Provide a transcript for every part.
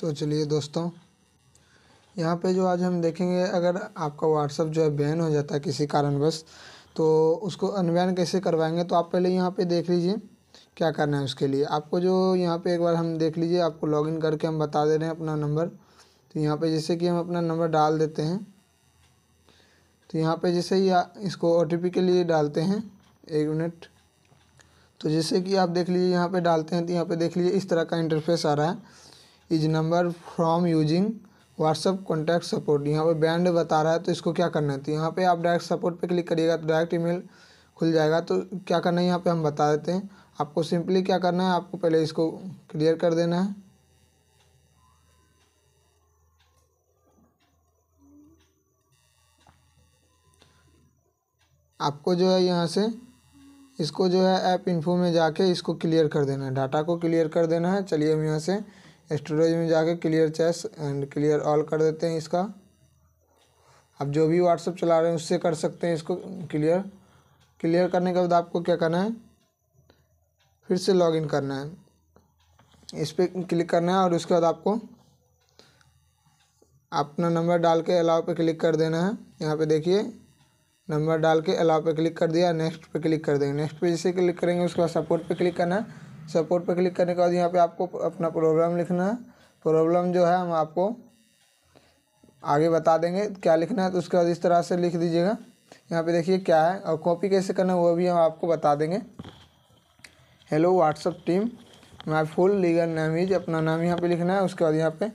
तो चलिए दोस्तों यहाँ पे जो आज हम देखेंगे अगर आपका व्हाट्सअप जो है बैन हो जाता है किसी कारणवश तो उसको अनबैन कैसे करवाएंगे तो आप पहले यहाँ पे देख लीजिए क्या करना है उसके लिए आपको जो यहाँ पे एक बार हम देख लीजिए आपको लॉगिन करके हम बता दे रहे हैं अपना नंबर तो यहाँ पे जैसे कि हम अपना नंबर डाल देते हैं तो यहाँ पर जैसे ही इसको ओ के लिए डालते हैं एक मिनट तो जैसे कि आप देख लीजिए यहाँ पर डालते हैं तो यहाँ पर देख लीजिए इस तरह का इंटरफेस आ रहा है is number from using WhatsApp contact support यहाँ पर बैंड बता रहा है तो इसको क्या करना है तो यहाँ पे आप डायरेक्ट सपोर्ट पे क्लिक करिएगा तो डायरेक्ट ईमेल खुल जाएगा तो क्या करना है यहाँ पे हम बता देते हैं आपको सिंपली क्या करना है आपको पहले इसको क्लियर कर देना है आपको जो है यहाँ से इसको जो है ऐप इन्फो में जाके इसको क्लियर कर देना है डाटा को क्लियर कर देना है चलिए हम यहाँ से स्टोरेज में जाके clear cache and clear all कर देते हैं इसका आप जो भी व्हाट्सअप चला रहे हैं उससे कर सकते हैं इसको क्लियर क्लियर करने के बाद आपको क्या करना है फिर से लॉगिन करना है इस पर क्लिक करना है और उसके बाद आपको अपना नंबर डाल के अलाव पे क्लिक कर देना है यहाँ पे देखिए नंबर डाल के अलाव पे क्लिक कर दिया नेक्स्ट पे क्लिक कर देंगे नेक्स्ट पे जैसे क्लिक करेंगे उसके बाद सपोर्ट पे क्लिक करना है सपोर्ट पर क्लिक करने के बाद यहाँ पे आपको अपना प्रॉब्लम लिखना है प्रॉब्लम जो है हम आपको आगे बता देंगे क्या लिखना है तो उसके बाद इस तरह से लिख दीजिएगा यहाँ पे देखिए क्या है और कॉपी कैसे करना है वो भी हम आपको बता देंगे hello WhatsApp team my full legal name is अपना नाम यहाँ पे लिखना है उसके बाद यहाँ पे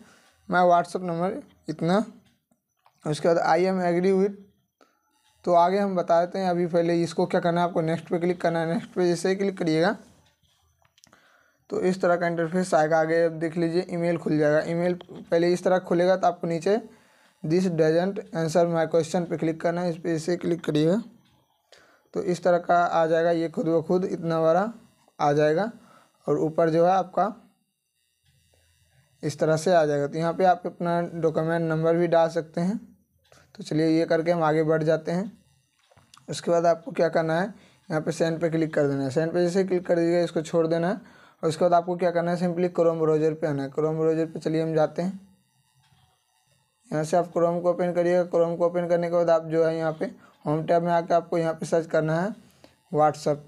मैं व्हाट्सअप नंबर इतना उसके बाद आई एम एग्री विथ तो आगे हम बता देते हैं अभी पहले इसको क्या करना है आपको नेक्स्ट पे क्लिक करना है नेक्स्ट पे जैसे ही क्लिक करिएगा तो इस तरह का इंटरफेस आएगा आगे अब देख लीजिए ईमेल खुल जाएगा ईमेल पहले इस तरह खुलेगा तो आपको नीचे this doesn't answer my question पे क्लिक करना है इस पर इसे क्लिक करिएगा तो इस तरह का आ जाएगा ये खुद ब खुद इतना बड़ा आ जाएगा और ऊपर जो है आपका इस तरह से आ जाएगा तो यहाँ पर आप अपना डॉक्यूमेंट नंबर भी डाल सकते हैं तो चलिए ये करके हम आगे बढ़ जाते हैं उसके बाद आपको क्या करना है यहाँ पे सेंड पे क्लिक कर देना है सेंड पे जैसे क्लिक कर दीजिएगा इसको छोड़ देना है और उसके बाद आपको क्या करना है सिंपली क्रोम ब्राउज़र पे आना है क्रोम ब्राउज़र पे चलिए हम जाते हैं यहाँ से आप क्रोम को ओपन करिएगा क्रोम को ओपन करने के बाद आप जो है यहाँ पे होम टैब में आकर आपको यहाँ पे सर्च करना है व्हाट्सअप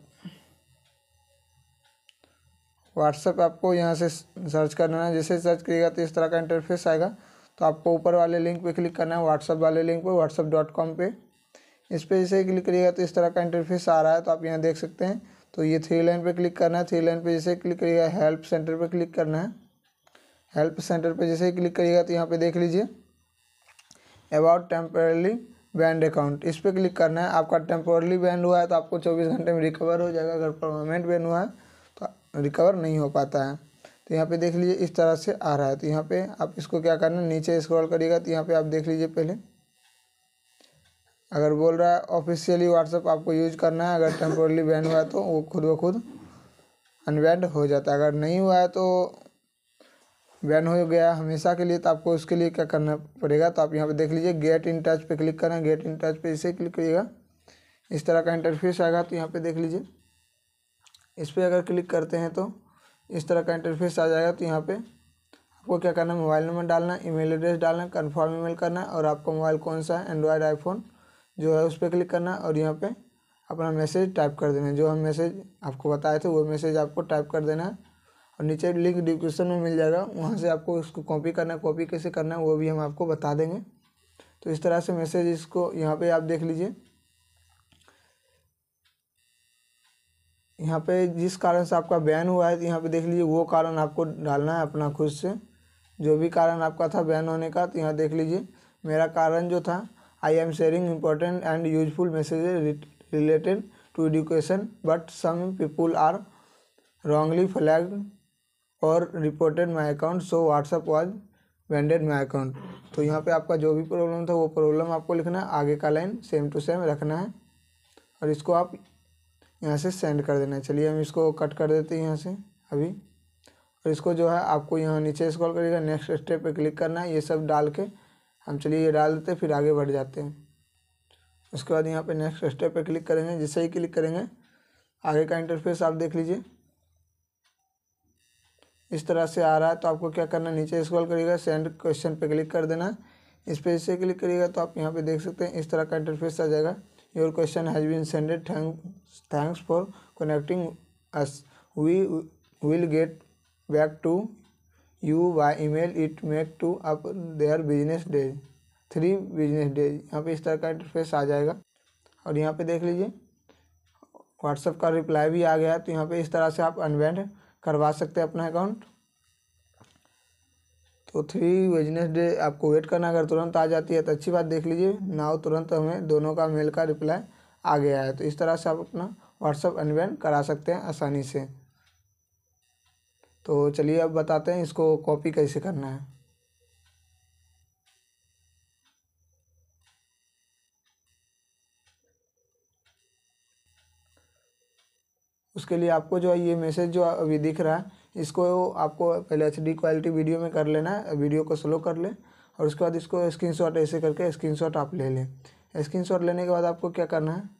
व्हाट्सअप आपको यहाँ से सर्च करना है जैसे सर्च करिएगा तो इस तरह का इंटरफेस आएगा तो आपको ऊपर वाले लिंक पे क्लिक करना है व्हाट्सअप वाले लिंक पे व्हाट्सअप डॉट कॉम पर इस पर जैसे क्लिक करिएगा तो इस तरह का इंटरफेस आ रहा है तो आप यहाँ देख सकते हैं तो ये थ्री लाइन पे क्लिक करना है थ्री लाइन पे जैसे क्लिक करिएगा हेल्प सेंटर पे क्लिक करना है हेल्प सेंटर पे जैसे क्लिक करिएगा तो यहाँ पे देख लीजिए अबाउट टेम्परेली बैंड अकाउंट इस पर क्लिक करना है आपका टेम्पोरली बैंड हुआ है तो आपको चौबीस घंटे में रिकवर हो जाएगा अगर परमानेंट बैन हुआ है तो रिकवर नहीं हो पाता है तो यहाँ पे देख लीजिए इस तरह से आ रहा है तो यहाँ पे आप इसको क्या करना है नीचे स्क्रॉल करिएगा तो यहाँ पे आप देख लीजिए पहले अगर बोल रहा है ऑफिशियली व्हाट्सअप आपको यूज करना है अगर टेम्पोरली बैन हुआ है तो वो खुद ब खुद अनबैंड हो जाता है अगर नहीं हुआ है तो बैन हो गया हमेशा के लिए तो आपको उसके लिए क्या करना पड़ेगा तो आप यहाँ पे देख लीजिए गेट इन टच पे क्लिक करें गेट इन टच पे इसे क्लिक करिएगा इस तरह का इंटरफेस आएगा तो यहाँ पे देख लीजिए इस पर अगर क्लिक करते हैं तो इस तरह का इंटरफेस आ जाएगा तो यहाँ पे आपको क्या करना है मोबाइल नंबर डालना ईमेल एड्रेस डालना कन्फर्म ईमेल करना और आपका मोबाइल कौन सा है एंड्रॉयड आईफोन जो है उस पर क्लिक करना और यहाँ पे अपना मैसेज टाइप कर देना जो हम मैसेज आपको बताए थे वो मैसेज आपको टाइप कर देना है और नीचे लिंक डिस्क्रिप्शन में मिल जाएगा वहाँ से आपको इसको कॉपी करना है कॉपी कैसे करना है वो भी हम आपको बता देंगे तो इस तरह से मैसेज इसको यहाँ पे आप देख लीजिए यहाँ पे जिस कारण से आपका बैन हुआ है तो यहाँ पे देख लीजिए वो कारण आपको डालना है अपना खुद से जो भी कारण आपका था बैन होने का तो यहाँ देख लीजिए मेरा कारण जो था I am sharing important and useful messages related to education, but some people are wrongly flagged और reported my account so WhatsApp was banned my account तो यहाँ पे आपका जो भी प्रॉब्लम था वो प्रॉब्लम आपको लिखना है आगे का लाइन सेम टू सेम रखना है और इसको आप यहाँ से सेंड कर देना है चलिए हम इसको कट कर देते हैं यहाँ से अभी और इसको जो है आपको यहाँ नीचे स्क्रॉल करिएगा नेक्स्ट स्टेप पे क्लिक करना है ये सब डाल के हम चलिए ये डाल देते फिर आगे बढ़ जाते हैं उसके बाद यहाँ पे नेक्स्ट स्टेप पे क्लिक करेंगे जैसे ही क्लिक करेंगे आगे का इंटरफेस आप देख लीजिए इस तरह से आ रहा है तो आपको क्या करना नीचे स्क्रॉल करिएगा सेंड क्वेश्चन पे क्लिक कर देना इस पर इससे क्लिक करिएगा तो आप यहाँ पे देख सकते हैं इस तरह का इंटरफेस आ जाएगा your question has been sended thanks for connecting us we will get back to you by email it make to up there business days three business days यहाँ पे इस तरह का इंटरफेस आ जाएगा और यहाँ पे देख लीजिए व्हाट्सअप का रिप्लाई भी आ गया तो यहाँ पे इस तरह से आप अनबैंड करवा सकते हैं अपना अकाउंट तो थ्री बिजनेस डे आपको वेट करना अगर तुरंत आ जाती है तो अच्छी बात देख लीजिए नाव तुरंत हमें दोनों का मेल का रिप्लाई आ गया है तो इस तरह से आप अपना व्हाट्सअप अनबैंड करा सकते हैं आसानी से तो चलिए अब बताते हैं इसको कॉपी कैसे करना है उसके लिए आपको जो है ये मैसेज जो अभी दिख रहा है इसको आपको पहले एच डी क्वालिटी वीडियो में कर लेना है वीडियो को स्लो कर लें और उसके बाद इसको स्क्रीनशॉट ऐसे करके स्क्रीनशॉट आप ले लें स्क्रीनशॉट लेने के बाद आपको क्या करना है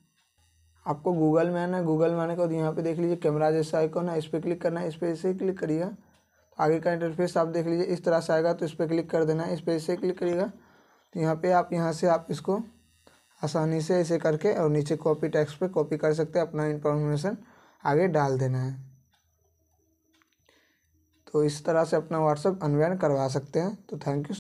आपको गूगल में आना गूगल में आने के बाद यहाँ पे देख लीजिए कैमरा जैसा आइकॉन है इस पर क्लिक करना है इस पर इसे क्लिक करिएगा तो आगे का इंटरफेस आप देख लीजिए इस तरह से आएगा तो इस पर क्लिक कर देना है इस पर इसे क्लिक करिएगा तो यहाँ पे आप यहाँ से आप इसको आसानी से ऐसे करके और नीचे कॉपी टैक्स पर कॉपी कर सकते हैं अपना इन्फॉर्मेशन आगे डाल देना है तो इस तरह से अपना व्हाट्सअप अनवैन करवा सकते हैं तो थैंक यू